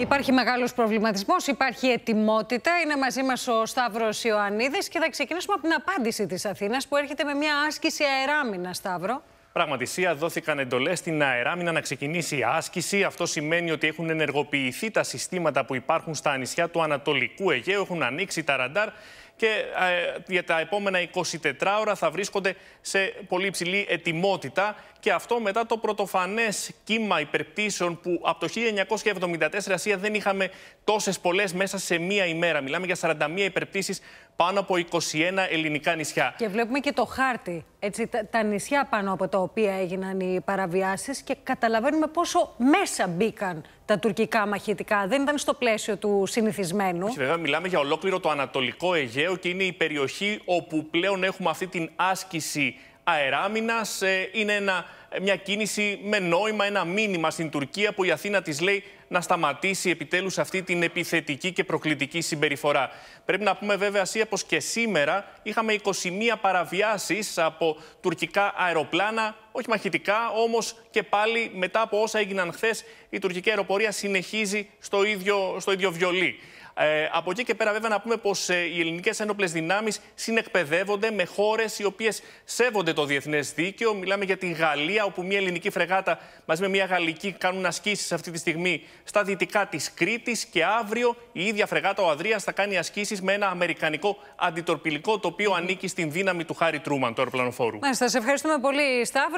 Υπάρχει μεγάλος προβληματισμός, υπάρχει ετοιμότητα. Είναι μαζί μας ο Σταύρος Ιωαννίδης και θα ξεκινήσουμε από την απάντηση της Αθήνας που έρχεται με μια άσκηση αεράμινα, Σταύρο. Πραγματισία δόθηκαν εντολές στην αεράμινα να ξεκινήσει η άσκηση. Αυτό σημαίνει ότι έχουν ενεργοποιηθεί τα συστήματα που υπάρχουν στα νησιά του Ανατολικού Αιγαίου, έχουν ανοίξει τα ραντάρ και ε, για τα επόμενα 24 ώρα θα βρίσκονται σε πολύ υψηλή ετοιμότητα και αυτό μετά το πρωτοφανές κύμα υπερπτήσεων που από το 1974 Ασία δεν είχαμε τόσες πολλές μέσα σε μία ημέρα. Μιλάμε για 41 υπερπτήσεις πάνω από 21 ελληνικά νησιά. Και βλέπουμε και το χάρτη. Έτσι, τα, τα νησιά πάνω από τα οποία έγιναν οι παραβιάσεις και καταλαβαίνουμε πόσο μέσα μπήκαν τα τουρκικά μαχητικά. Δεν ήταν στο πλαίσιο του συνηθισμένου. Όχι, βέβαια, μιλάμε για ολόκληρο το Ανατολικό Αιγαίο και είναι η περιοχή όπου πλέον έχουμε αυτή την άσκηση αεράμινας. Ε, είναι μια κίνηση με νόημα, ένα μήνυμα στην Τουρκία που η Αθήνα της λέει να σταματήσει επιτέλους αυτή την επιθετική και προκλητική συμπεριφορά. Πρέπει να πούμε βέβαια, Ασία, πως και σήμερα είχαμε 21 παραβιάσεις από τουρκικά αεροπλάνα, όχι μαχητικά, όμως και πάλι μετά από όσα έγιναν χθες, η τουρκική αεροπορία συνεχίζει στο ίδιο, στο ίδιο βιολί. Ε, από εκεί και πέρα, βέβαια, να πούμε πως ε, οι ελληνικές ένοπλες δυνάμεις συνεκπαιδεύονται με χώρες οι οποίες σέβονται το διεθνές δίκαιο. Μιλάμε για τη Γαλλία, όπου μια ελληνική φρεγάτα μαζί με μια γαλλική κάνουν ασκήσεις αυτή τη στιγμή στα δυτικά της Κρήτης. Και αύριο η ίδια φρεγάτα, ο Αδρίας, θα κάνει ασκήσεις με ένα αμερικανικό αντιτορπιλικό, το οποίο ανήκει στην δύναμη του Χάρη Τρούμαν, του αεροπλανοφόρου. Μάλιστα, σε ευχαριστούμε πολύ, Σταύρο.